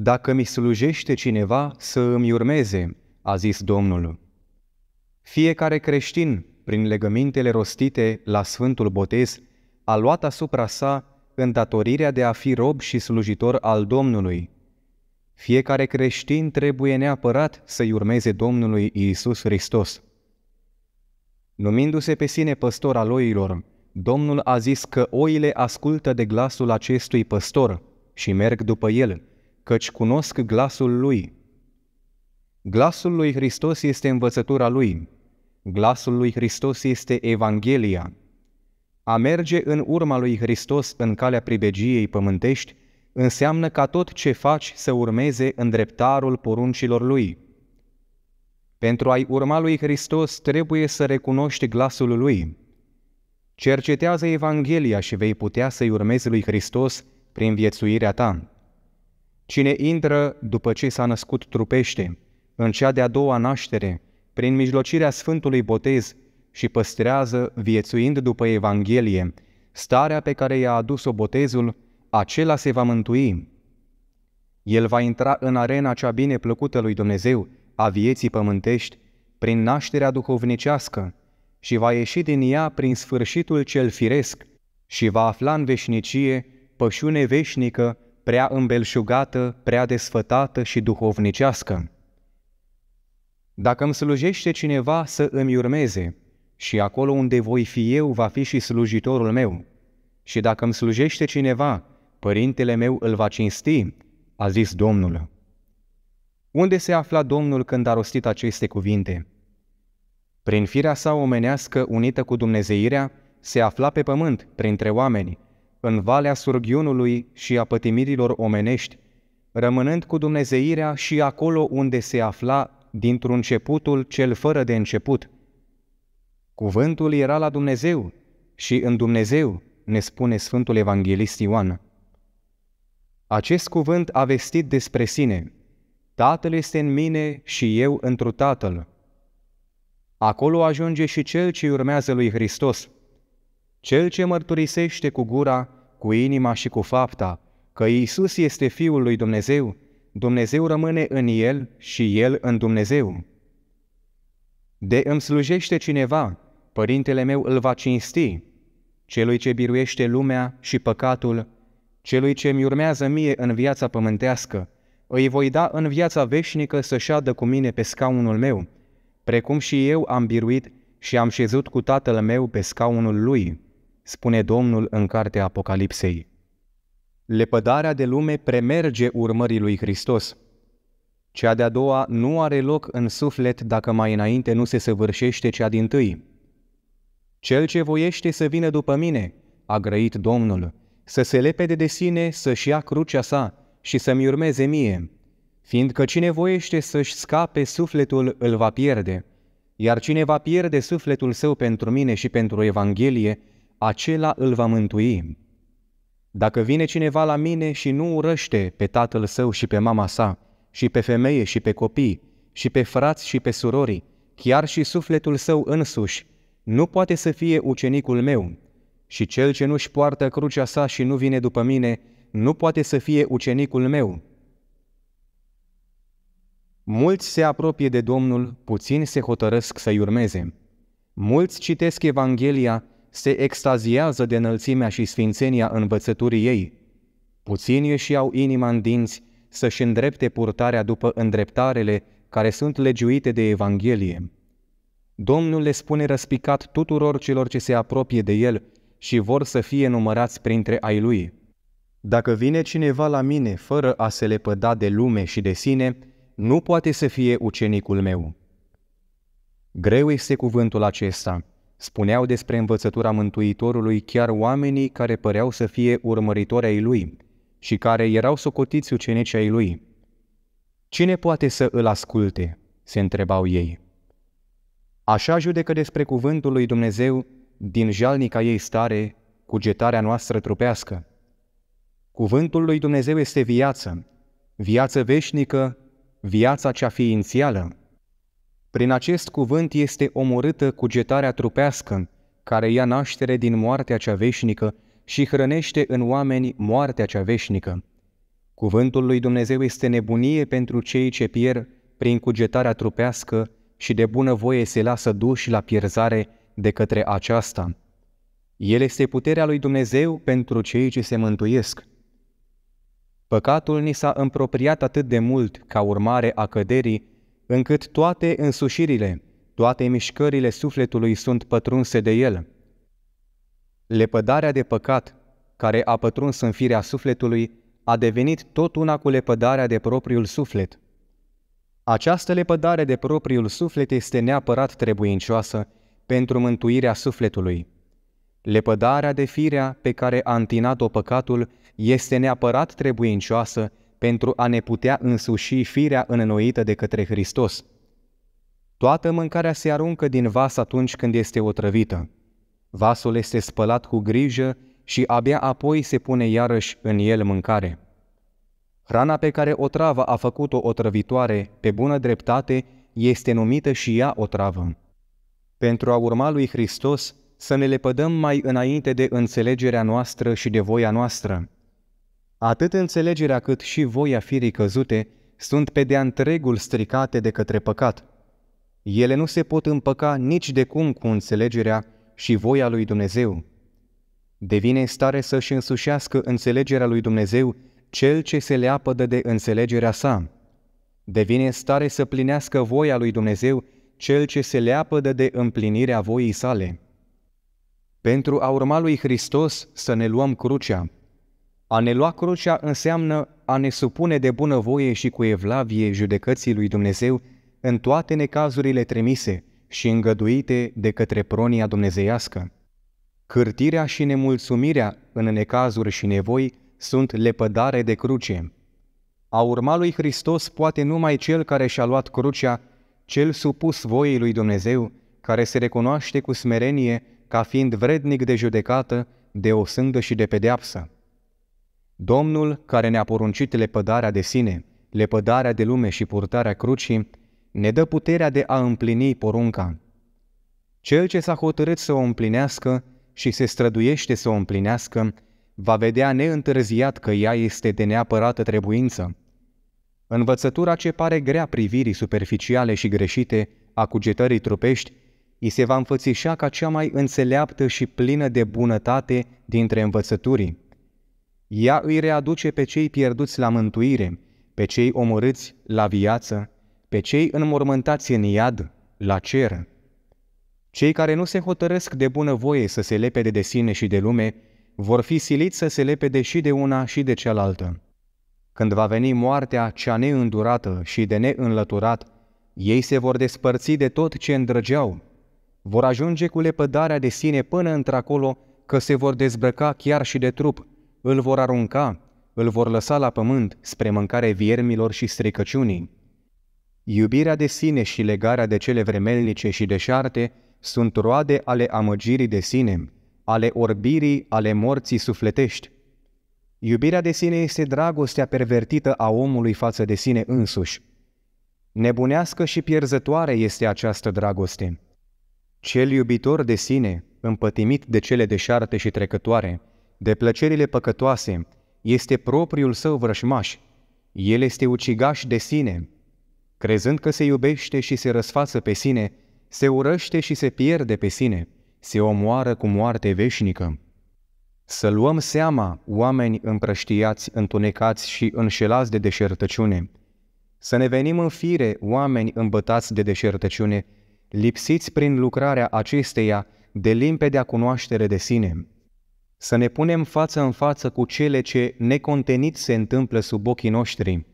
Dacă mi slujește cineva să îmi urmeze, a zis Domnul. Fiecare creștin, prin legămintele rostite la Sfântul Botez, a luat asupra sa îndatorirea de a fi rob și slujitor al Domnului. Fiecare creștin trebuie neapărat să-i urmeze Domnului Iisus Hristos. Numindu-se pe sine păstor al oilor, Domnul a zis că oile ascultă de glasul acestui păstor și merg după el – căci cunosc glasul lui. Glasul lui Hristos este învățătura lui. Glasul lui Hristos este Evanghelia. A merge în urma lui Hristos în calea pribegiei pământești înseamnă ca tot ce faci să urmeze îndreptarul poruncilor lui. Pentru a-i urma lui Hristos trebuie să recunoști glasul lui. Cercetează Evanghelia și vei putea să-i urmezi lui Hristos prin viețuirea ta. Cine intră după ce s-a născut trupește, în cea de-a doua naștere, prin mijlocirea Sfântului Botez și păstrează, viețuind după Evanghelie, starea pe care i-a adus-o botezul, acela se va mântui. El va intra în arena cea bine plăcută lui Dumnezeu, a vieții pământești, prin nașterea duhovnicească și va ieși din ea prin sfârșitul cel firesc și va afla în veșnicie pășune veșnică prea îmbelșugată, prea desfătată și duhovnicească. Dacă îmi slujește cineva să îmi urmeze, și acolo unde voi fi eu va fi și slujitorul meu. Și dacă îmi slujește cineva, părintele meu îl va cinsti, a zis Domnul. Unde se afla Domnul când a rostit aceste cuvinte? Prin firea sa omenească unită cu Dumnezeirea, se afla pe pământ, printre oameni, în valea surghiunului și a pătimirilor omenești, rămânând cu Dumnezeirea și acolo unde se afla dintr-un începutul cel fără de început. Cuvântul era la Dumnezeu și în Dumnezeu, ne spune Sfântul Evanghelist Ioan. Acest cuvânt a vestit despre sine, Tatăl este în mine și eu întru Tatăl. Acolo ajunge și cel ce urmează lui Hristos – cel ce mărturisește cu gura, cu inima și cu fapta că Isus este Fiul lui Dumnezeu, Dumnezeu rămâne în El și El în Dumnezeu. De îmi slujește cineva, Părintele meu îl va cinsti. Celui ce biruiește lumea și păcatul, celui ce mi urmează mie în viața pământească, îi voi da în viața veșnică să șadă cu mine pe scaunul meu, precum și eu am biruit și am șezut cu tatăl meu pe scaunul lui spune Domnul în cartea Apocalipsei. Lepădarea de lume premerge urmării lui Hristos. Cea de-a doua nu are loc în suflet dacă mai înainte nu se săvârșește cea din tâi. Cel ce voiește să vină după mine, a grăit Domnul, să se lepede de sine, să-și ia crucea sa și să-mi urmeze mie, fiindcă cine voiește să-și scape sufletul îl va pierde, iar cine va pierde sufletul său pentru mine și pentru Evanghelie, acela îl va mântui. Dacă vine cineva la mine și nu urăște pe tatăl său și pe mama sa, și pe femeie și pe copii, și pe frați și pe surori, chiar și sufletul său însuși, nu poate să fie ucenicul meu. Și cel ce nu-și poartă crucea sa și nu vine după mine, nu poate să fie ucenicul meu. Mulți se apropie de Domnul, puțini se hotărăsc să-i urmeze. Mulți citesc Evanghelia se extaziază de înălțimea și sfințenia învățăturii ei. Puțini își iau inima în dinți să-și îndrepte purtarea după îndreptarele care sunt legiuite de Evanghelie. Domnul le spune răspicat tuturor celor ce se apropie de el și vor să fie numărați printre ai lui. Dacă vine cineva la mine fără a se lepăda de lume și de sine, nu poate să fie ucenicul meu. Greu este cuvântul acesta, Spuneau despre învățătura Mântuitorului chiar oamenii care păreau să fie urmăritori ai lui și care erau socotiți ucenici ai lui. Cine poate să îl asculte? se întrebau ei. Așa judecă despre cuvântul lui Dumnezeu din jalnica ei stare, cugetarea noastră trupească. Cuvântul lui Dumnezeu este viață, viață veșnică, viața cea ființială. Prin acest cuvânt este omorâtă cugetarea trupească, care ia naștere din moartea cea veșnică și hrănește în oameni moartea cea veșnică. Cuvântul lui Dumnezeu este nebunie pentru cei ce pierd prin cugetarea trupească și de bună voie se lasă duși la pierzare de către aceasta. El este puterea lui Dumnezeu pentru cei ce se mântuiesc. Păcatul ni s-a împropriat atât de mult ca urmare a căderii încât toate însușirile, toate mișcările sufletului sunt pătrunse de el. Lepădarea de păcat, care a pătruns în firea sufletului, a devenit tot una cu lepădarea de propriul suflet. Această lepădare de propriul suflet este neapărat trebuincioasă pentru mântuirea sufletului. Lepădarea de firea pe care a întinat-o păcatul este neapărat trebuincioasă pentru a ne putea însuși firea înnoită de către Hristos. Toată mâncarea se aruncă din vas atunci când este otrăvită. Vasul este spălat cu grijă și abia apoi se pune iarăși în el mâncare. Hrana pe care otrava a făcut-o otrăvitoare, pe bună dreptate, este numită și ea otravă. Pentru a urma lui Hristos, să ne lepădăm mai înainte de înțelegerea noastră și de voia noastră. Atât înțelegerea cât și voia firii căzute sunt pe de-a întregul stricate de către păcat. Ele nu se pot împăca nici de cum cu înțelegerea și voia lui Dumnezeu. Devine stare să-și însușească înțelegerea lui Dumnezeu cel ce se leapădă de înțelegerea sa. Devine stare să plinească voia lui Dumnezeu cel ce se leapădă de împlinirea voii sale. Pentru a urma lui Hristos să ne luăm crucea, a ne lua crucea înseamnă a ne supune de bunăvoie și cu evlavie judecății lui Dumnezeu în toate necazurile trimise și îngăduite de către pronia dumnezeiască. Cârtirea și nemulțumirea în necazuri și nevoi sunt lepădare de cruce. A urma lui Hristos poate numai cel care și-a luat crucea, cel supus voiei lui Dumnezeu, care se recunoaște cu smerenie ca fiind vrednic de judecată, de osândă și de pedeapsă. Domnul care ne-a poruncit lepădarea de sine, lepădarea de lume și purtarea crucii, ne dă puterea de a împlini porunca. Cel ce s-a hotărât să o împlinească și se străduiește să o împlinească, va vedea neîntârziat că ea este de neapărată trebuință. Învățătura ce pare grea privirii superficiale și greșite a cugetării trupești, îi se va înfățișa ca cea mai înțeleaptă și plină de bunătate dintre învățăturii. Ea îi readuce pe cei pierduți la mântuire, pe cei omorâți la viață, pe cei înmormântați în iad la cer. Cei care nu se hotărăsc de bună voie să se lepede de sine și de lume, vor fi siliți să se lepede și de una și de cealaltă. Când va veni moartea cea neîndurată și de neînlăturat, ei se vor despărți de tot ce îndrăgeau. Vor ajunge cu lepădarea de sine până într-acolo că se vor dezbrăca chiar și de trup, îl vor arunca, îl vor lăsa la pământ spre mâncare viermilor și stricăciunii. Iubirea de sine și legarea de cele vremelnice și deșarte sunt roade ale amăgirii de sine, ale orbirii, ale morții sufletești. Iubirea de sine este dragostea pervertită a omului față de sine însuși. Nebunească și pierzătoare este această dragoste. Cel iubitor de sine, împătimit de cele deșarte și trecătoare, de plăcerile păcătoase, este propriul său vrășmaș. El este ucigaș de sine. Crezând că se iubește și se răsfață pe sine, se urăște și se pierde pe sine, se omoară cu moarte veșnică. Să luăm seama, oameni împrăștiați, întunecați și înșelați de deșertăciune. Să ne venim în fire, oameni îmbătați de deșertăciune, lipsiți prin lucrarea acesteia de limpedea cunoaștere de sine să ne punem față în față cu cele ce necontenit se întâmplă sub ochii noștri,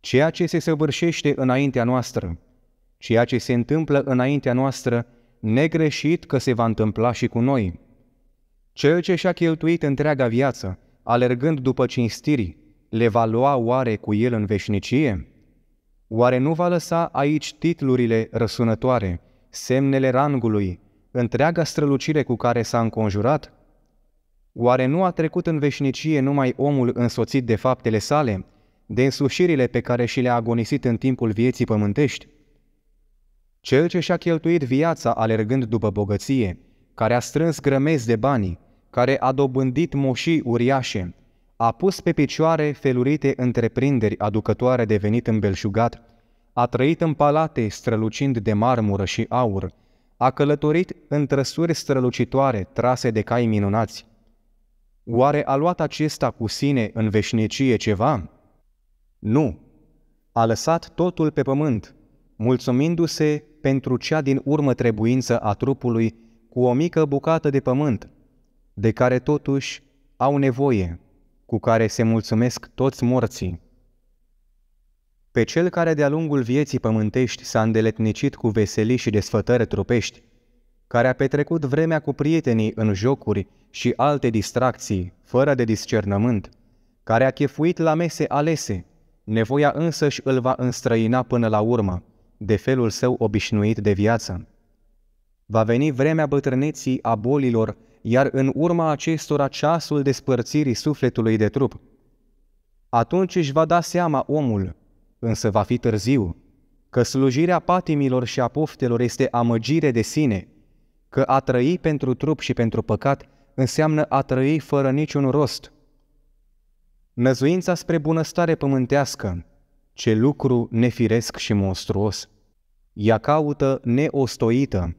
ceea ce se săvârșește înaintea noastră, ceea ce se întâmplă înaintea noastră, negreșit că se va întâmpla și cu noi. Cel ce și-a cheltuit întreaga viață, alergând după cinstiri, le va lua oare cu el în veșnicie? Oare nu va lăsa aici titlurile răsunătoare, semnele rangului, întreaga strălucire cu care s-a înconjurat? Oare nu a trecut în veșnicie numai omul însoțit de faptele sale, de însușirile pe care și le-a agonisit în timpul vieții pământești? Cel ce și-a cheltuit viața alergând după bogăție, care a strâns grămezi de bani, care a dobândit moșii uriașe, a pus pe picioare felurite întreprinderi aducătoare de venit îmbelșugat, a trăit în palate strălucind de marmură și aur, a călătorit în trăsuri strălucitoare trase de cai minunați, Oare a luat acesta cu sine în veșnicie ceva? Nu. A lăsat totul pe pământ, mulțumindu-se pentru cea din urmă trebuință a trupului cu o mică bucată de pământ, de care totuși au nevoie, cu care se mulțumesc toți morții. Pe cel care de-a lungul vieții pământești s-a îndeletnicit cu veselii și desfătări trupești, care a petrecut vremea cu prietenii în jocuri și alte distracții, fără de discernământ, care a chefuit la mese alese, nevoia însăși îl va înstrăina până la urmă, de felul său obișnuit de viață. Va veni vremea bătrâneții a bolilor, iar în urma acestora ceasul despărțirii sufletului de trup. Atunci își va da seama omul, însă va fi târziu, că slujirea patimilor și a poftelor este amăgire de sine, că a trăi pentru trup și pentru păcat înseamnă a trăi fără niciun rost. Năzuința spre bunăstare pământească, ce lucru nefiresc și monstruos. Ea caută neostoită.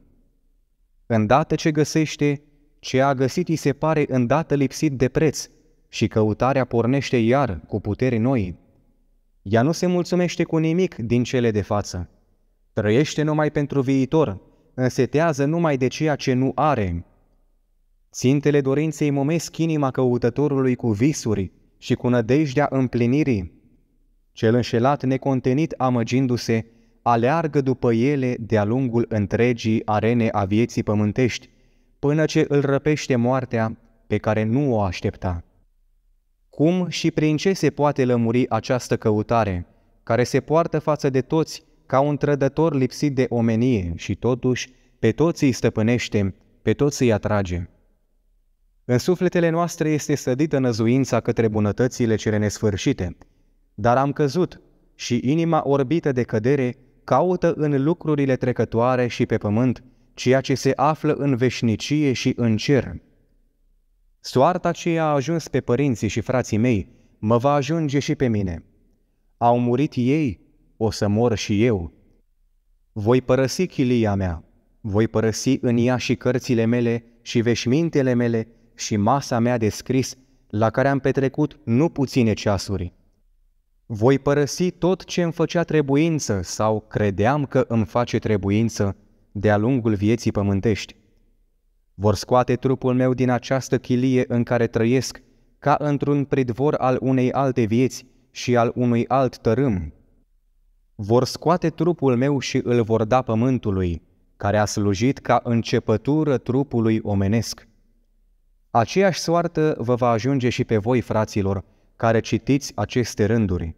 Îndată ce găsește, ce a găsit îi se pare îndată lipsit de preț și căutarea pornește iar cu puteri noi. Ea nu se mulțumește cu nimic din cele de față. Trăiește numai pentru viitor, însetează numai de ceea ce nu are Țintele dorinței momesc inima căutătorului cu visuri și cu nădejdea împlinirii. Cel înșelat necontenit amăgindu-se, aleargă după ele de-a lungul întregii arene a vieții pământești, până ce îl răpește moartea pe care nu o aștepta. Cum și prin ce se poate lămuri această căutare, care se poartă față de toți ca un trădător lipsit de omenie și totuși pe toți îi stăpânește, pe toți îi atrage? În sufletele noastre este sădită năzuința către bunătățile cele nesfârșite, dar am căzut și inima orbită de cădere caută în lucrurile trecătoare și pe pământ ceea ce se află în veșnicie și în cer. Soarta ce a ajuns pe părinții și frații mei mă va ajunge și pe mine. Au murit ei, o să mor și eu. Voi părăsi chilia mea, voi părăsi în ea și cărțile mele și veșmintele mele și masa mea de scris, la care am petrecut nu puține ceasuri. Voi părăsi tot ce îmi făcea trebuință sau credeam că îmi face trebuință de-a lungul vieții pământești. Vor scoate trupul meu din această chilie în care trăiesc, ca într-un pridvor al unei alte vieți și al unui alt tărâm. Vor scoate trupul meu și îl vor da pământului, care a slujit ca începătură trupului omenesc. Aceeași soartă vă va ajunge și pe voi, fraților, care citiți aceste rânduri.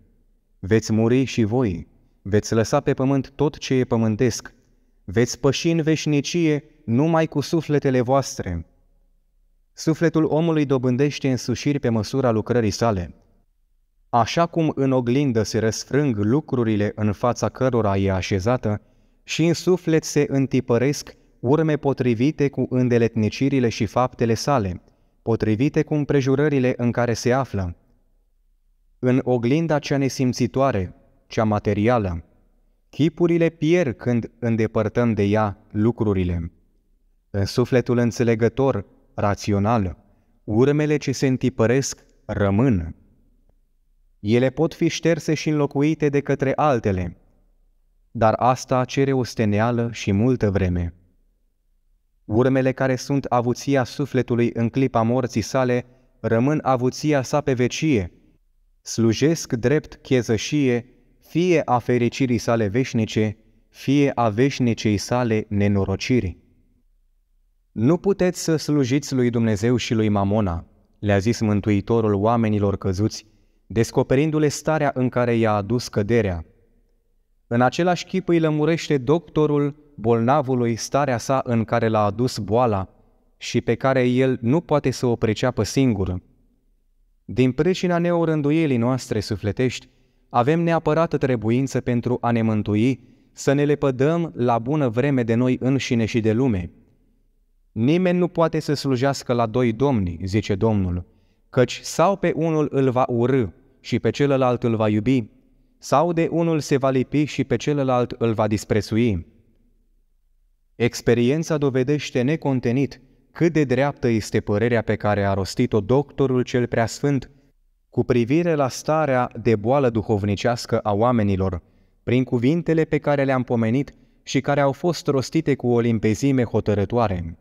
Veți muri și voi, veți lăsa pe pământ tot ce e pământesc, veți păși în veșnicie numai cu sufletele voastre. Sufletul omului dobândește însușiri pe măsura lucrării sale. Așa cum în oglindă se răsfrâng lucrurile în fața cărora e așezată, și în suflet se întipăresc urme potrivite cu îndeletnicirile și faptele sale – potrivite cu împrejurările în care se află. În oglinda cea nesimțitoare, cea materială, chipurile pierd când îndepărtăm de ea lucrurile. În sufletul înțelegător, rațional, urmele ce se întipăresc rămân. Ele pot fi șterse și înlocuite de către altele, dar asta cere o steneală și multă vreme. Urmele care sunt avuția sufletului în clipa morții sale rămân avuția sa pe vecie. Slujesc drept chezășie, fie a fericirii sale veșnice, fie a veșnicei sale nenorociri. Nu puteți să slujiți lui Dumnezeu și lui Mamona, le-a zis Mântuitorul oamenilor căzuți, descoperindu-le starea în care i-a adus căderea. În același chip îi lămurește doctorul bolnavului starea sa în care l-a adus boala și pe care el nu poate să o preceapă singur. Din pricina neorânduielii noastre sufletești, avem neapărată trebuință pentru a ne mântui, să ne lepădăm la bună vreme de noi înșine și de lume. Nimeni nu poate să slujească la doi domni, zice Domnul, căci sau pe unul îl va urâ și pe celălalt îl va iubi, sau de unul se va lipi și pe celălalt îl va disprețui. Experiența dovedește necontenit cât de dreaptă este părerea pe care a rostit-o doctorul cel preasfânt cu privire la starea de boală duhovnicească a oamenilor, prin cuvintele pe care le-am pomenit și care au fost rostite cu o limpezime hotărătoare.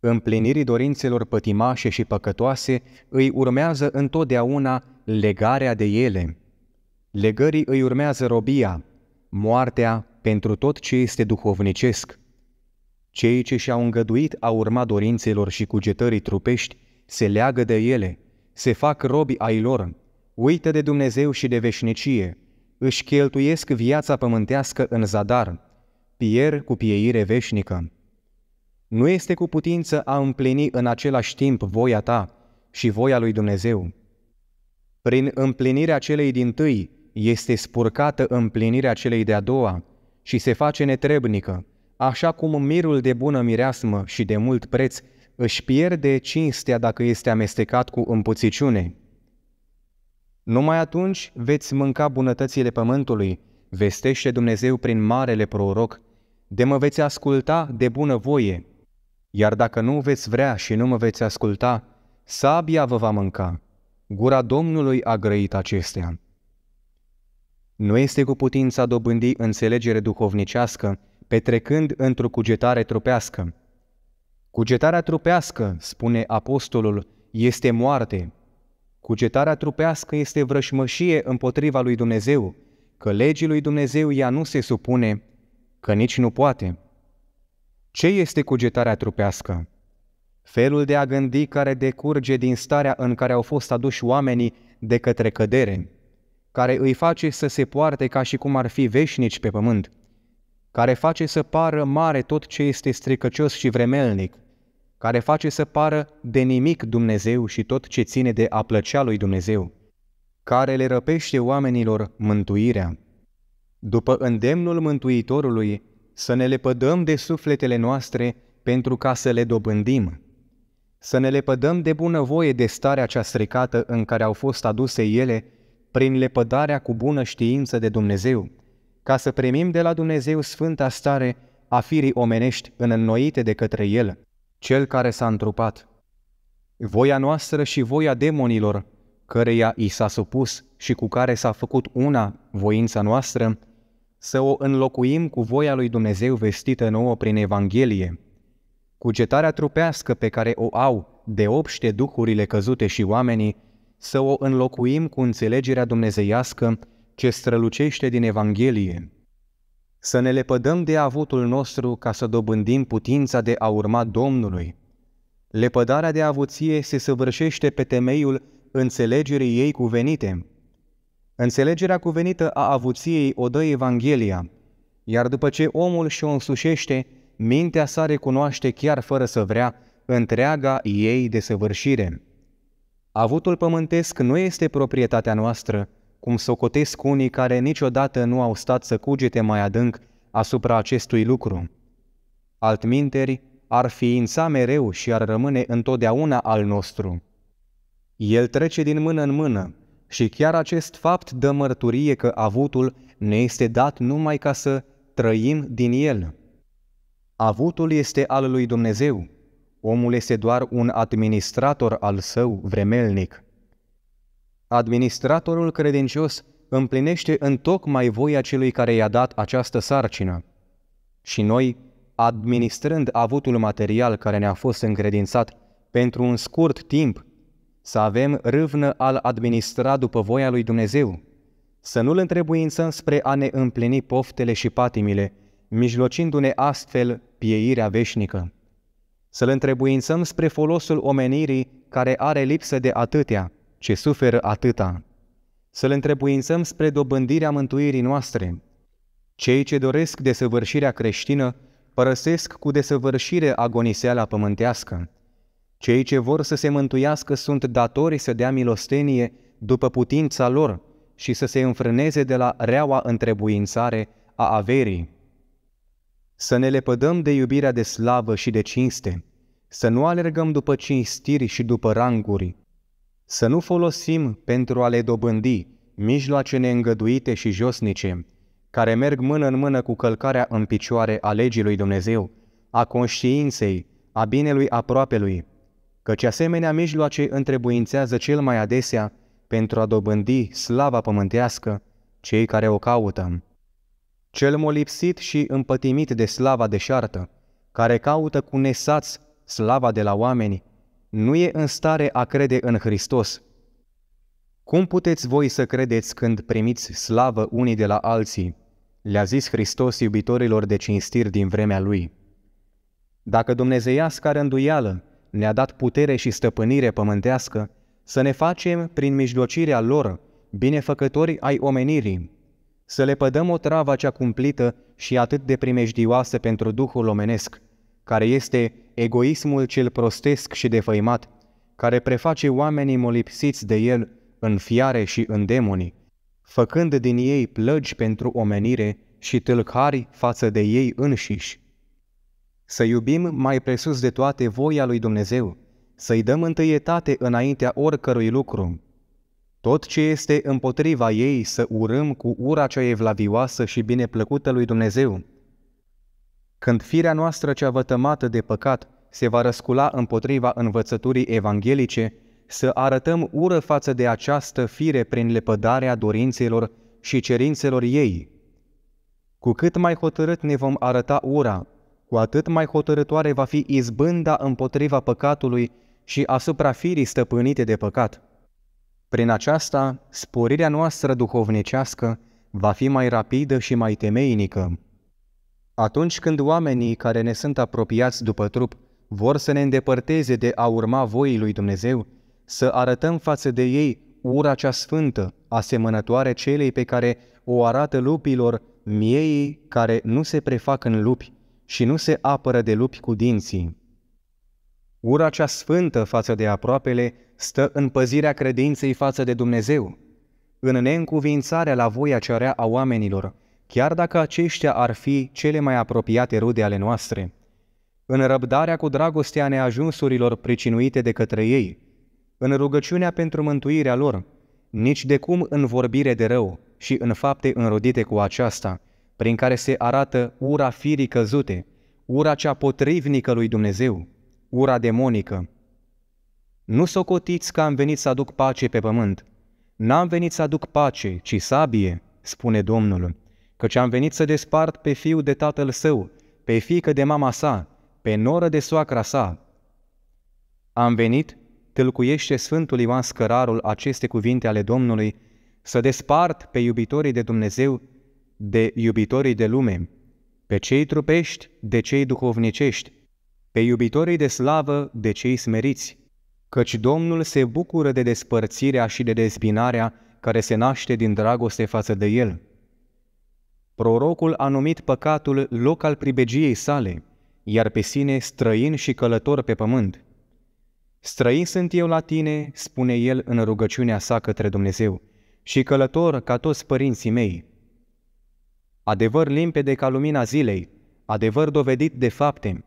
Împlinirii dorințelor pătimașe și păcătoase îi urmează întotdeauna legarea de ele. Legării îi urmează robia, moartea pentru tot ce este duhovnicesc – cei ce și-au îngăduit a urma dorințelor și cugetării trupești se leagă de ele, se fac robi ai lor, uită de Dumnezeu și de veșnicie, își cheltuiesc viața pământească în zadar, pier cu pieire veșnică. Nu este cu putință a împlini în același timp voia ta și voia lui Dumnezeu. Prin împlinirea celei din tâi este spurcată împlinirea celei de-a doua și se face netrebnică, așa cum mirul de bună mireasmă și de mult preț își pierde cinstea dacă este amestecat cu împuțiciune. Numai atunci veți mânca bunătățile pământului, vestește Dumnezeu prin marele proroc, de mă veți asculta de bună voie, iar dacă nu veți vrea și nu mă veți asculta, sabia vă va mânca. Gura Domnului a grăit acestea. Nu este cu putința dobândi înțelegere duhovnicească petrecând într-o cugetare trupească. Cugetarea trupească, spune apostolul, este moarte. Cugetarea trupească este vrășmășie împotriva lui Dumnezeu, că legii lui Dumnezeu ea nu se supune, că nici nu poate. Ce este cugetarea trupească? Felul de a gândi care decurge din starea în care au fost aduși oamenii de către cădere, care îi face să se poarte ca și cum ar fi veșnici pe pământ – care face să pară mare tot ce este stricăcios și vremelnic, care face să pară de nimic Dumnezeu și tot ce ține de a plăcea lui Dumnezeu, care le răpește oamenilor mântuirea. După îndemnul Mântuitorului, să ne lepădăm de sufletele noastre pentru ca să le dobândim, să ne lepădăm de bunăvoie de starea cea stricată în care au fost aduse ele prin lepădarea cu bună știință de Dumnezeu, ca să primim de la Dumnezeu sfânta stare a firii omenești înnoite de către El, Cel care s-a întrupat. Voia noastră și voia demonilor, căreia i s-a supus și cu care s-a făcut una voința noastră, să o înlocuim cu voia lui Dumnezeu vestită nouă prin Evanghelie. Cugetarea trupească pe care o au de obște duhurile căzute și oamenii, să o înlocuim cu înțelegerea dumnezeiască ce strălucește din Evanghelie, să ne lepădăm de avutul nostru ca să dobândim putința de a urma Domnului. Lepădarea de avuție se săvârșește pe temeiul înțelegerii ei cuvenite. Înțelegerea cuvenită a avuției o dă Evanghelia, iar după ce omul și-o însușește, mintea sa recunoaște chiar fără să vrea întreaga ei de săvârșire. Avutul pământesc nu este proprietatea noastră, cum socotesc unii care niciodată nu au stat să cugete mai adânc asupra acestui lucru. Altminteri, ar ființa mereu și ar rămâne întotdeauna al nostru. El trece din mână în mână și chiar acest fapt dă mărturie că avutul ne este dat numai ca să trăim din el. Avutul este al lui Dumnezeu. Omul este doar un administrator al său vremelnic. Administratorul credincios împlinește întocmai voia celui care i-a dat această sarcină. Și noi, administrând avutul material care ne-a fost încredințat pentru un scurt timp, să avem râvnă al administra după voia lui Dumnezeu, să nu-L întrebuințăm spre a ne împlini poftele și patimile, mijlocindu-ne astfel pieirea veșnică. Să-L întrebuințăm spre folosul omenirii care are lipsă de atâtea, ce suferă atâta, să le întrebuințăm spre dobândirea mântuirii noastre. Cei ce doresc desăvârșirea creștină părăsesc cu desăvârșire agoniseala pământească. Cei ce vor să se mântuiască sunt datori să dea milostenie după putința lor și să se înfrâneze de la reaua întrebuințare a averii. Să ne lepădăm de iubirea de slavă și de cinste, să nu alergăm după cinstiri și după ranguri, să nu folosim pentru a le dobândi mijloace neîngăduite și josnice, care merg mână în mână cu călcarea în picioare a legii lui Dumnezeu, a conștiinței, a binelui aproapelui, căci asemenea mijloace întrebuințează cel mai adesea pentru a dobândi slava pământească cei care o caută. Cel molipsit și împătimit de slava deșartă, care caută cu nesați slava de la oameni, nu e în stare a crede în Hristos. Cum puteți voi să credeți când primiți slavă unii de la alții? Le-a zis Hristos iubitorilor de cinstiri din vremea lui. Dacă dumnezeiasca rânduială ne-a dat putere și stăpânire pământească, să ne facem, prin mijlocirea lor, binefăcători ai omenirii, să le pădăm o travă cea cumplită și atât de primejdioasă pentru Duhul omenesc – care este egoismul cel prostesc și defăimat, care preface oamenii molipsiți de el în fiare și în demoni, făcând din ei plăgi pentru omenire și tâlcari față de ei înșiși. Să iubim mai presus de toate voia lui Dumnezeu, să-i dăm întâietate înaintea oricărui lucru. Tot ce este împotriva ei să urâm cu ura cea evlavioasă și bineplăcută lui Dumnezeu, când firea noastră cea vătămată de păcat se va răscula împotriva învățăturii evanghelice, să arătăm ură față de această fire prin lepădarea dorințelor și cerințelor ei. Cu cât mai hotărât ne vom arăta ura, cu atât mai hotărătoare va fi izbânda împotriva păcatului și asupra firii stăpânite de păcat. Prin aceasta, sporirea noastră duhovnicească va fi mai rapidă și mai temeinică. Atunci când oamenii care ne sunt apropiați după trup vor să ne îndepărteze de a urma voii lui Dumnezeu, să arătăm față de ei ura cea sfântă, asemănătoare celei pe care o arată lupilor miei care nu se prefac în lupi și nu se apără de lupi cu dinții. Ura cea sfântă față de aproapele stă în păzirea credinței față de Dumnezeu, în neîncuvințarea la voia cearea a oamenilor, chiar dacă aceștia ar fi cele mai apropiate rude ale noastre. În răbdarea cu dragostea neajunsurilor pricinuite de către ei, în rugăciunea pentru mântuirea lor, nici de cum în vorbire de rău și în fapte înrodite cu aceasta, prin care se arată ura firii căzute, ura cea potrivnică lui Dumnezeu, ura demonică. Nu socotiți că am venit să aduc pace pe pământ. N-am venit să aduc pace, ci sabie, spune Domnul căci am venit să despart pe fiul de tatăl său, pe fiică de mama sa, pe noră de soacra sa. Am venit, tâlcuiește Sfântul Ioan Scărarul aceste cuvinte ale Domnului, să despart pe iubitorii de Dumnezeu de iubitorii de lume, pe cei trupești de cei duhovnicești, pe iubitorii de slavă de cei smeriți, căci Domnul se bucură de despărțirea și de dezbinarea care se naște din dragoste față de El. Prorocul a numit păcatul loc al pribegiei sale, iar pe sine străin și călător pe pământ. Străin sunt eu la tine, spune el în rugăciunea sa către Dumnezeu, și călător ca toți părinții mei. Adevăr limpede ca lumina zilei, adevăr dovedit de fapte,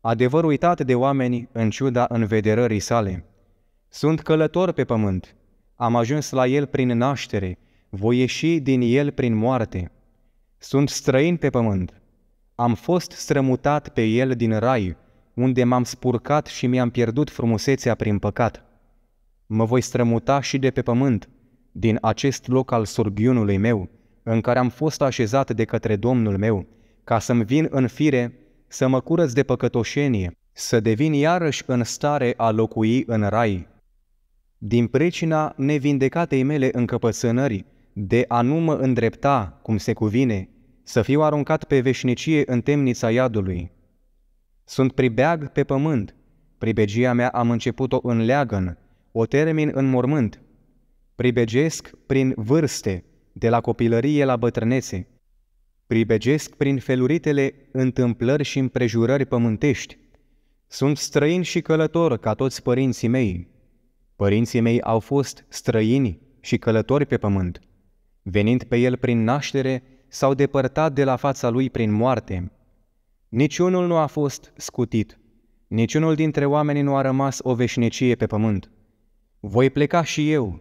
adevăr uitat de oameni în ciuda învederării sale. Sunt călător pe pământ, am ajuns la el prin naștere, voi ieși din el prin moarte. Sunt străin pe pământ. Am fost strămutat pe el din rai, unde m-am spurcat și mi-am pierdut frumusețea prin păcat. Mă voi strămuta și de pe pământ, din acest loc al surghiunului meu, în care am fost așezat de către Domnul meu, ca să-mi vin în fire, să mă curăț de păcătoșenie, să devin iarăși în stare a locui în rai. Din pricina nevindecatei mele încăpățânării, de a nu mă îndrepta, cum se cuvine, să fiu aruncat pe veșnicie în temnița iadului. Sunt pribeag pe pământ, pribegia mea am început-o în leagăn, o termin în mormânt. Pribegesc prin vârste, de la copilărie la bătrânețe. Pribegesc prin feluritele întâmplări și împrejurări pământești. Sunt străin și călător ca toți părinții mei. Părinții mei au fost străini și călători pe pământ. Venind pe el prin naștere, s-au depărtat de la fața lui prin moarte. Niciunul nu a fost scutit, niciunul dintre oameni nu a rămas o veșnicie pe pământ. Voi pleca și eu.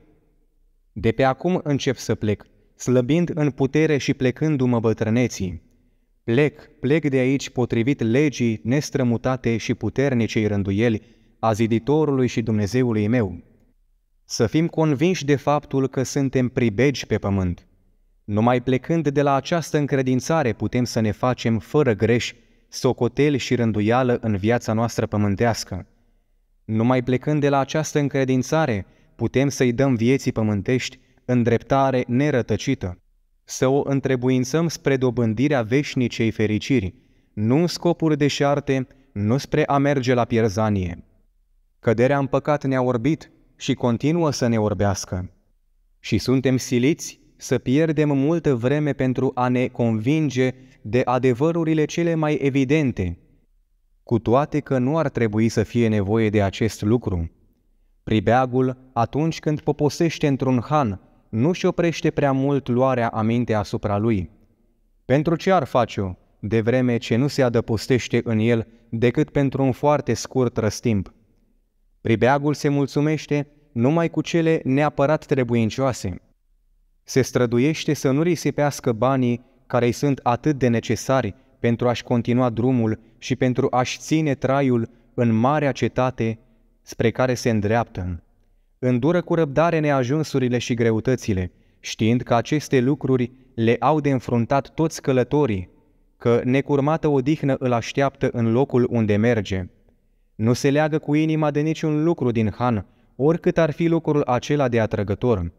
De pe acum încep să plec, slăbind în putere și plecându-mă bătrâneții. Plec, plec de aici potrivit legii nestrămutate și puternicei rânduieli a ziditorului și Dumnezeului meu. Să fim convinși de faptul că suntem pribegi pe pământ – numai plecând de la această încredințare putem să ne facem fără greș socotel și rânduială în viața noastră pământească. Numai plecând de la această încredințare putem să-i dăm vieții pământești îndreptare nerătăcită, să o întrebuințăm spre dobândirea veșnicei fericiri, nu în scopuri deșarte, nu spre a merge la pierzanie. Căderea în păcat ne-a orbit și continuă să ne orbească. Și suntem siliți să pierdem multă vreme pentru a ne convinge de adevărurile cele mai evidente, cu toate că nu ar trebui să fie nevoie de acest lucru. Pribeagul, atunci când poposește într-un han, nu-și oprește prea mult luarea aminte asupra lui. Pentru ce ar face-o, de vreme ce nu se adăpostește în el decât pentru un foarte scurt răstimp? Pribeagul se mulțumește numai cu cele neapărat trebuincioase – se străduiește să nu risipească banii care îi sunt atât de necesari pentru a-și continua drumul și pentru a-și ține traiul în marea cetate spre care se îndreaptă. Îndură cu răbdare neajunsurile și greutățile, știind că aceste lucruri le au de înfruntat toți călătorii, că necurmată odihnă îl așteaptă în locul unde merge. Nu se leagă cu inima de niciun lucru din Han, oricât ar fi lucrul acela de atrăgător,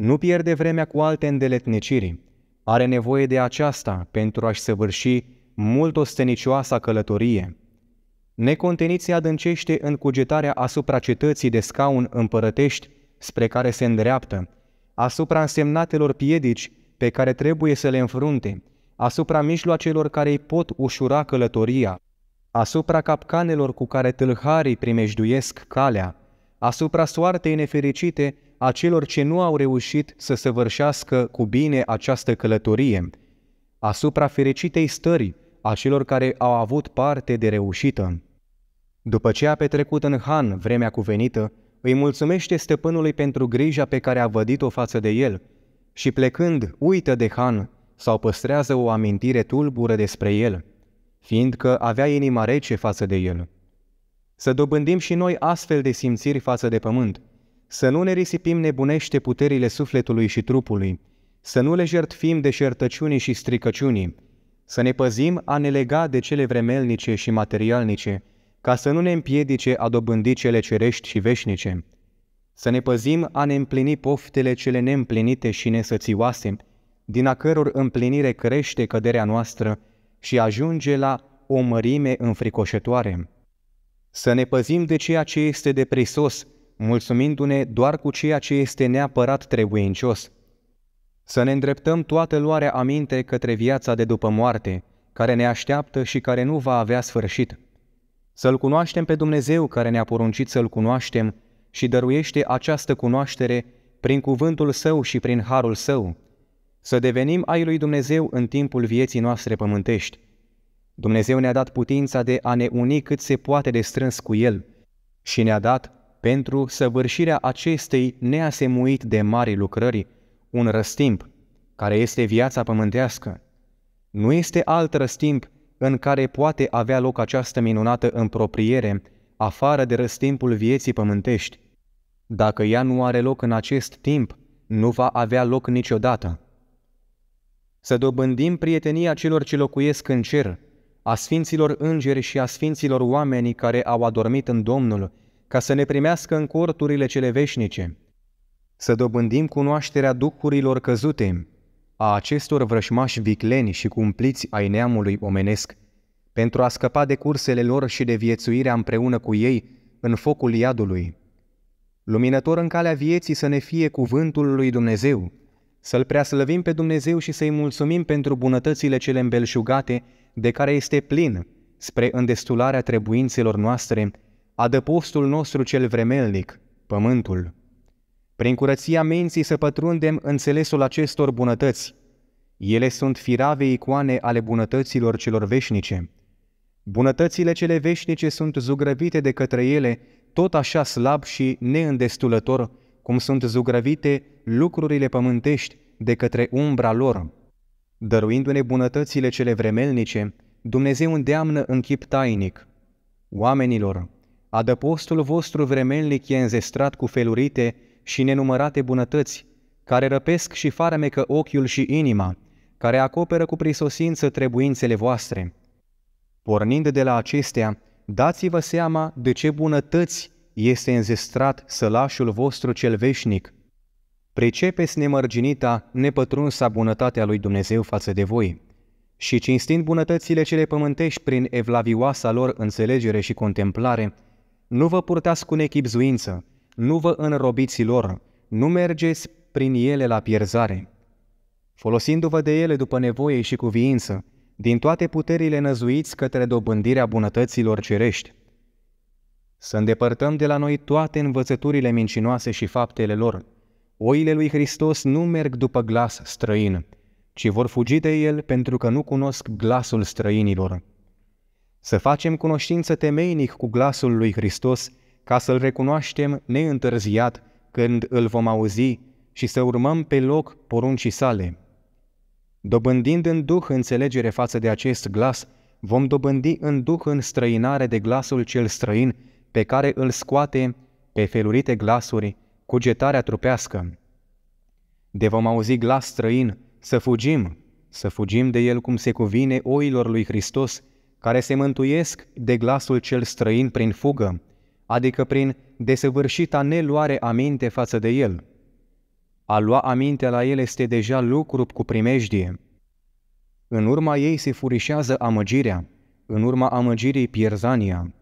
nu pierde vremea cu alte îndeletniciri. Are nevoie de aceasta pentru a-și săvârși mult ostenicioasa călătorie. Necontenit se adâncește în cugetarea asupra cetății de scaun împărătești spre care se îndreaptă, asupra însemnatelor piedici pe care trebuie să le înfrunte, asupra mijloacelor care îi pot ușura călătoria, asupra capcanelor cu care tâlharii primejduiesc calea, asupra soartei nefericite a celor ce nu au reușit să săvârșească cu bine această călătorie, asupra fericitei stării a celor care au avut parte de reușită. După ce a petrecut în Han vremea cuvenită, îi mulțumește stăpânului pentru grija pe care a vădit-o față de el și plecând uită de Han sau păstrează o amintire tulbură despre el, fiindcă avea inima rece față de el. Să dobândim și noi astfel de simțiri față de pământ, să nu ne risipim nebunește puterile sufletului și trupului, să nu le jertfim de șertăciunii și stricăciunii, să ne păzim a ne lega de cele vremelnice și materialnice, ca să nu ne împiedice a dobândi cele cerești și veșnice, să ne păzim a ne împlini poftele cele neîmplinite și nesățioase, din a căror împlinire crește căderea noastră și ajunge la o mărime înfricoșătoare. Să ne păzim de ceea ce este depresos, mulțumindu-ne doar cu ceea ce este neapărat trebuincios. Să ne îndreptăm toată luarea aminte către viața de după moarte, care ne așteaptă și care nu va avea sfârșit. Să-L cunoaștem pe Dumnezeu care ne-a poruncit să-L cunoaștem și dăruiește această cunoaștere prin cuvântul Său și prin harul Său. Să devenim ai lui Dumnezeu în timpul vieții noastre pământești. Dumnezeu ne-a dat putința de a ne uni cât se poate de strâns cu El și ne-a dat, pentru săvârșirea acestei neasemuit de mari lucrări, un răstimp, care este viața pământească. Nu este alt răstimp în care poate avea loc această minunată împropriere, afară de răstimpul vieții pământești. Dacă ea nu are loc în acest timp, nu va avea loc niciodată. Să dobândim prietenia celor ce locuiesc în cer, a sfinților îngeri și a sfinților oamenii care au adormit în Domnul, ca să ne primească în corturile cele veșnice, să dobândim cunoașterea ducurilor căzute, a acestor vrășmași vicleni și cumpliți ai neamului omenesc, pentru a scăpa de cursele lor și de viețuirea împreună cu ei în focul iadului. Luminător în calea vieții să ne fie cuvântul lui Dumnezeu, să-L preaslăvim pe Dumnezeu și să-I mulțumim pentru bunătățile cele îmbelșugate de care este plin spre îndestularea trebuințelor noastre, adăpostul nostru cel vremelnic, pământul. Prin curăția minții să pătrundem înțelesul acestor bunătăți. Ele sunt firave icoane ale bunătăților celor veșnice. Bunătățile cele veșnice sunt zugrăvite de către ele, tot așa slab și neîndestulător, cum sunt zugrăvite lucrurile pământești de către umbra lor. Dăruindu-ne bunătățile cele vremelnice, Dumnezeu îndeamnă în chip tainic. Oamenilor, adăpostul vostru vremelnic e înzestrat cu felurite și nenumărate bunătăți, care răpesc și farmecă ochiul și inima, care acoperă cu prisosință trebuințele voastre. Pornind de la acestea, dați-vă seama de ce bunătăți este înzestrat sălașul vostru cel veșnic – pricepeți nemărginita, nepătrunsa bunătatea lui Dumnezeu față de voi și cinstind bunătățile cele pământești prin evlavioasa lor înțelegere și contemplare, nu vă purtați cu nechipzuință, nu vă înrobiți lor, nu mergeți prin ele la pierzare. Folosindu-vă de ele după nevoie și cuviință, din toate puterile năzuiți către dobândirea bunătăților cerești. Să îndepărtăm de la noi toate învățăturile mincinoase și faptele lor, Oile lui Hristos nu merg după glas străin, ci vor fugi de el pentru că nu cunosc glasul străinilor. Să facem cunoștință temeinic cu glasul lui Hristos, ca să-l recunoaștem neîntârziat când îl vom auzi și să urmăm pe loc poruncii sale. Dobândind în duh înțelegere față de acest glas, vom dobândi în duh în străinare de glasul cel străin pe care îl scoate pe felurite glasuri cugetarea trupească. De vom auzi glas străin, să fugim, să fugim de el cum se cuvine oilor lui Hristos, care se mântuiesc de glasul cel străin prin fugă, adică prin desăvârșita neluare aminte față de el. A lua aminte la el este deja lucru cu primejdie. În urma ei se furișează amăgirea, în urma amăgirii pierzania.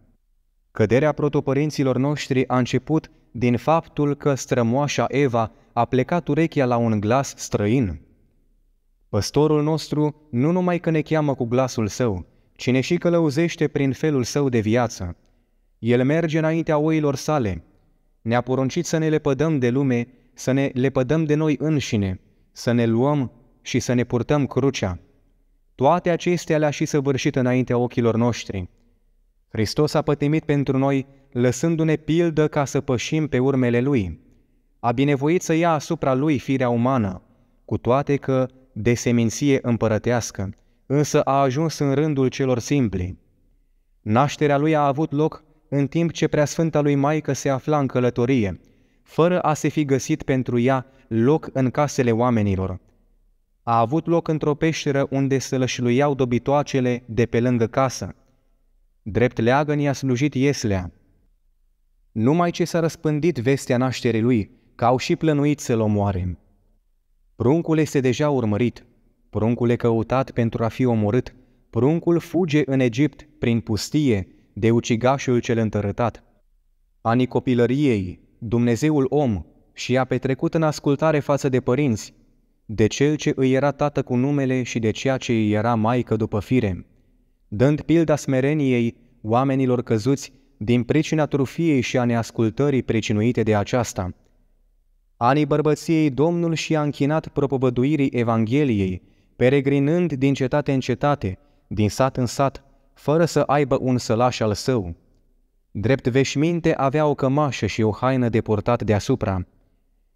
Căderea protopărinților noștri a început din faptul că strămoașa Eva a plecat urechea la un glas străin. Păstorul nostru nu numai că ne cheamă cu glasul său, ci ne și călăuzește prin felul său de viață. El merge înaintea oilor sale. Ne-a poruncit să ne lepădăm de lume, să ne lepădăm de noi înșine, să ne luăm și să ne purtăm crucea. Toate acestea le-a și săvârșit înaintea ochilor noștri. Hristos a pătimit pentru noi lăsându-ne pildă ca să pășim pe urmele lui. A binevoit să ia asupra lui firea umană, cu toate că de seminție împărătească, însă a ajuns în rândul celor simpli. Nașterea lui a avut loc în timp ce preasfânta lui Maică se afla în călătorie, fără a se fi găsit pentru ea loc în casele oamenilor. A avut loc într-o peșteră unde sălășluiau dobitoacele de pe lângă casă. Drept leagăn i-a slujit Ieslea, numai ce s-a răspândit vestea nașterii lui, că au și plănuit să-l omoare. Pruncul este deja urmărit, pruncul e căutat pentru a fi omorât, pruncul fuge în Egipt, prin pustie, de ucigașul cel întărătat. Anii copilăriei, Dumnezeul om, și a petrecut în ascultare față de părinți, de cel ce îi era tată cu numele și de ceea ce îi era maică după fire, dând pilda smereniei oamenilor căzuți din pricina trufiei și a neascultării precinuite de aceasta. Anii bărbăției Domnul și-a închinat propovăduirii Evangheliei, peregrinând din cetate în cetate, din sat în sat, fără să aibă un sălaș al său. Drept veșminte avea o cămașă și o haină de purtat deasupra.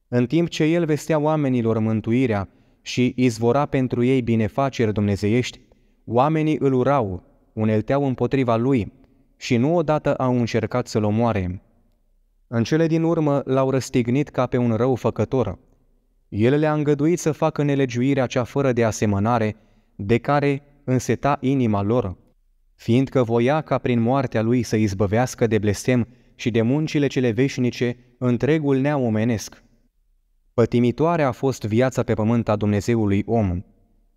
În timp ce el vestea oamenilor mântuirea și izvora pentru ei binefaceri dumnezeiești, oamenii îl urau, unelteau împotriva lui, și nu odată au încercat să-l omoare. În cele din urmă l-au răstignit ca pe un rău făcător. El le-a îngăduit să facă nelegiuirea cea fără de asemănare, de care înseta inima lor, fiindcă voia ca prin moartea lui să izbăvească de blestem și de muncile cele veșnice întregul neam omenesc. Pătimitoare a fost viața pe pământ a Dumnezeului om.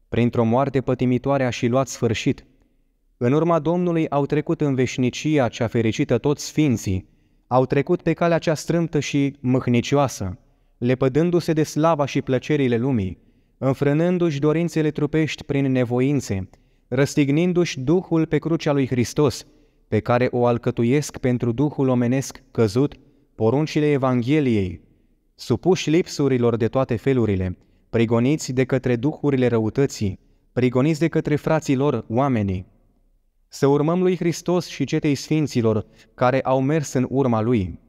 Printr-o moarte pătimitoare a și luat sfârșit – în urma Domnului au trecut în veșnicia cea fericită toți sfinții, au trecut pe calea cea strâmtă și mâhnicioasă, lepădându-se de slava și plăcerile lumii, înfrânându-și dorințele trupești prin nevoințe, răstignindu-și Duhul pe crucea lui Hristos, pe care o alcătuiesc pentru Duhul omenesc căzut, poruncile Evangheliei, supuși lipsurilor de toate felurile, prigoniți de către duhurile răutății, prigoniți de către frații lor oamenii, să urmăm lui Hristos și cetei sfinților care au mers în urma lui.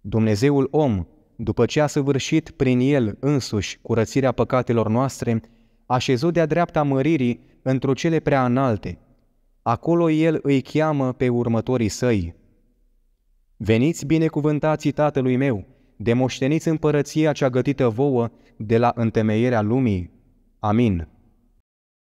Dumnezeul om, după ce a săvârșit prin el însuși curățirea păcatelor noastre, a șezut de-a dreapta măririi într-o cele prea înalte. Acolo el îi cheamă pe următorii săi. Veniți binecuvântați tatălui meu, demoșteniți împărăția cea gătită vouă de la întemeierea lumii. Amin.